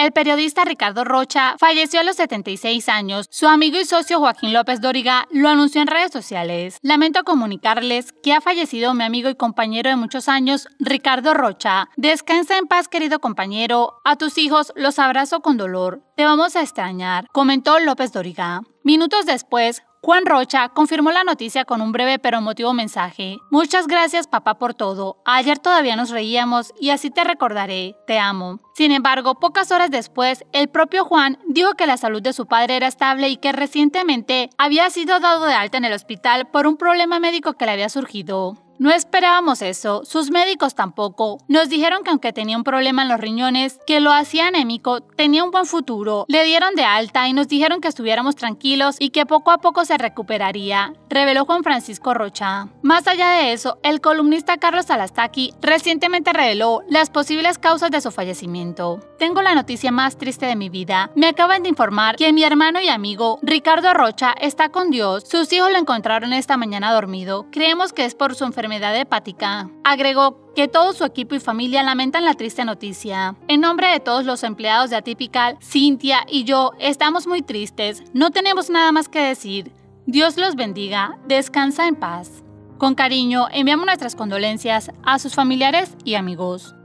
El periodista Ricardo Rocha falleció a los 76 años. Su amigo y socio Joaquín López Doriga lo anunció en redes sociales. Lamento comunicarles que ha fallecido mi amigo y compañero de muchos años, Ricardo Rocha. Descansa en paz, querido compañero. A tus hijos los abrazo con dolor. Te vamos a extrañar, comentó López Doriga. Minutos después, Juan Rocha confirmó la noticia con un breve pero emotivo mensaje. Muchas gracias papá por todo. Ayer todavía nos reíamos y así te recordaré. Te amo. Sin embargo, pocas horas después, el propio Juan dijo que la salud de su padre era estable y que recientemente había sido dado de alta en el hospital por un problema médico que le había surgido. No esperábamos eso, sus médicos tampoco. Nos dijeron que aunque tenía un problema en los riñones, que lo hacía anémico, tenía un buen futuro. Le dieron de alta y nos dijeron que estuviéramos tranquilos y que poco a poco se recuperaría, reveló Juan Francisco Rocha. Más allá de eso, el columnista Carlos Alastaki recientemente reveló las posibles causas de su fallecimiento. Tengo la noticia más triste de mi vida. Me acaban de informar que mi hermano y amigo Ricardo Rocha está con Dios. Sus hijos lo encontraron esta mañana dormido. Creemos que es por su enfermedad hepática. Agregó que todo su equipo y familia lamentan la triste noticia. En nombre de todos los empleados de Atypical, Cintia y yo estamos muy tristes. No tenemos nada más que decir. Dios los bendiga. Descansa en paz. Con cariño, enviamos nuestras condolencias a sus familiares y amigos.